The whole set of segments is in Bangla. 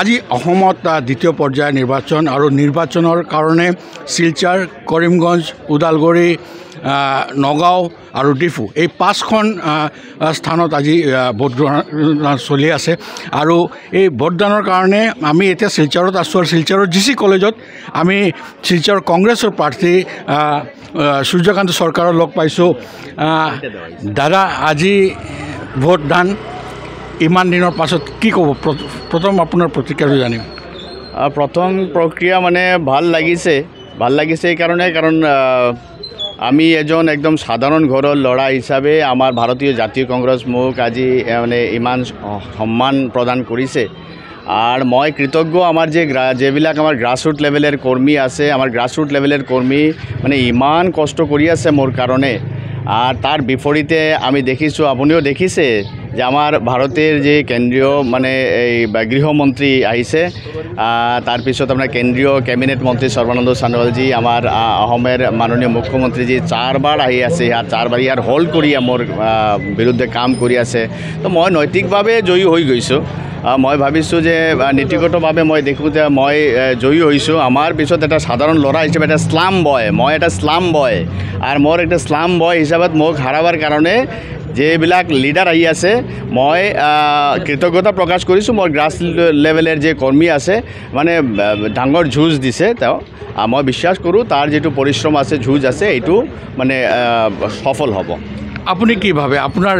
আজি অসমত দ্বিতীয় পৰ্যায়ৰ নিৰ্বাচন আৰু নিৰ্বাচনৰ কাৰণে শিলচৰ কৰিমগঞ্জ ওদালগুৰি নগাঁও আৰু ডিফু এই পাঁচখন স্থানত আজি ভোটগ্ৰহণ চলি আছে আৰু এই ভোটদানৰ কাৰণে আমি এতিয়া শিলচৰত আছোঁ আৰু শিলচৰৰ ডি চি কলেজত আমি শিলচৰ কংগ্ৰেছৰ প্ৰাৰ্থী সূৰ্যকান্ত চৰকাৰক লগ পাইছোঁ দাদা আজি ভোটদান ইমান দিনৰ পাছত কি ক'ব প্ৰথম আপোনাৰ প্ৰতিক্ৰিয়াটো জানিম প্ৰথম প্ৰক্ৰিয়া মানে ভাল লাগিছে ভাল লাগিছে এইকাৰণে কাৰণ আমি এজন একদম সাধাৰণ ঘৰৰ ল'ৰা হিচাপে আমাৰ ভাৰতীয় জাতীয় কংগ্ৰেছ মোক আজি মানে ইমান সন্মান প্ৰদান কৰিছে আৰু মই কৃতজ্ঞ আমাৰ যে গ্ৰা যিবিলাক আমাৰ গ্ৰাছৰুট লেভেলৰ কৰ্মী আছে আমাৰ গ্ৰাছৰুট লেভেলৰ কৰ্মী মানে ইমান কষ্ট কৰি আছে মোৰ কাৰণে আর তার বিপরীতে আমি দেখিছো আপুনিও দেখিছে যে আমার ভারতের যে কেন্দ্রীয় মানে এই গৃহমন্ত্রী আহিছে তাৰপিছত আপোনাৰ কেন্দ্ৰীয় কেবিনেট মন্ত্ৰী সৰ্বানন্দ সানোয়ালজি আমাৰ অসমৰ মাননীয় মুখ্যমন্ত্ৰীজী চাৰবাৰ আহি আছে আর চাৰবাৰ ইয়াৰ হল কৰি মোৰ বিৰুদ্ধে কাম কৰি আছে তো মই নৈতিকভাৱে জয়ী হৈ গৈছোঁ মই ভাবিছোঁ যে নীতিগতভাৱে মই দেখোঁ যে মই জয়ী হৈছোঁ আমাৰ পিছত এটা সাধাৰণ ল'ৰা হিচাপে এটা শ্লাম বয় মই এটা শ্লাম বয় আৰু মোৰ এটা শ্লাম বয় হিচাপত মোক হাৰাবৰ কাৰণে যিবিলাক লিডাৰ আহি আছে মই কৃতজ্ঞতা প্ৰকাশ কৰিছোঁ মোৰ গ্ৰাছ লেভেলৰ যি কৰ্মী আছে মানে ডাঙৰ যুঁজ দিছে তেওঁ মই বিশ্বাস কৰোঁ তাৰ যিটো পৰিশ্ৰম আছে যুঁজ আছে এইটো মানে সফল হ'ব আপনি কিভাবে আপনার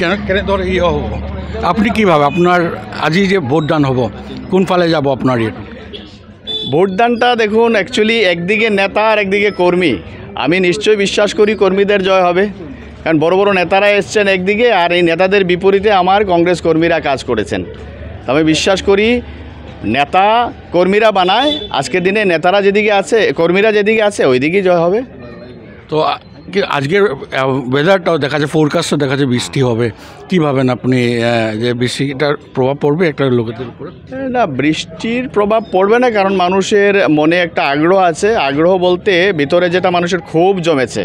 কেন কেন ধর ইয়ে হব আপনি কিভাবে আপনার আজি যে ভোটদান হব কোন ফালে যাব আপনার ইয়ে ভোটদানটা দেখুন অ্যাকচুয়ালি একদিকে নেতা আর একদিকে কর্মী আমি নিশ্চয়ই বিশ্বাস করি কর্মীদের জয় হবে কারণ বড় বড় নেতারা এসছেন একদিকে আর এই নেতাদের বিপরীতে আমার কংগ্রেস কর্মীরা কাজ করেছেন আমি বিশ্বাস করি নেতা কর্মীরা বানায় আজকের দিনে নেতারা যেদিকে আছে কর্মীরা যেদিকে আছে ওইদিকেই জয় হবে তো আজকের ওয়েদারটাও দেখা যায় ফোরকাস্টও দেখা যায় বৃষ্টি হবে কি ভাবেন আপনি যে বৃষ্টিটার প্রভাব পড়বে একটা লোকেদের উপরে না বৃষ্টির প্রভাব পড়বে না কারণ মানুষের মনে একটা আগ্রহ আছে আগ্রহ বলতে ভিতরে যেটা মানুষের খুব জমেছে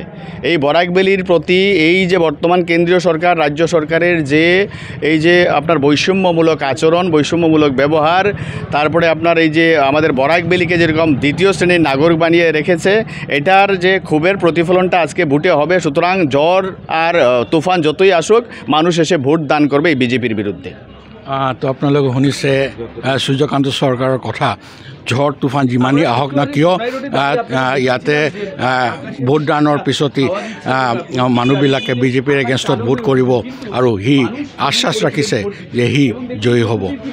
এই বরাকবেলির প্রতি এই যে বর্তমান কেন্দ্রীয় সরকার রাজ্য সরকারের যে এই যে আপনার বৈষম্যমূলক আচরণ বৈষম্যমূলক ব্যবহার তারপরে আপনার এই যে আমাদের বরাকবেলিকে যেরকম দ্বিতীয় শ্রেণীর নাগরিক বানিয়ে রেখেছে এটার যে ক্ষোভের প্রতিফলনটা আজকে ভোটে হবে সুতরাং জ্বর আর তুফান যতই আসুক মানুষ এসে ভোট দান করবে এই বিজেপির বিরুদ্ধে তো আপোনালোকে শুনিছে সূৰ্যকান্ত চৰকাৰৰ কথা ঝড় তুফান যিমানেই আহক না কিয় ইয়াতে ভোটদানৰ পিছতে মানুহবিলাকে বিজেপিৰ এগেইনষ্টত ভোট কৰিব আৰু সি আশ্বাস ৰাখিছে যে সি জয়ী হ'ব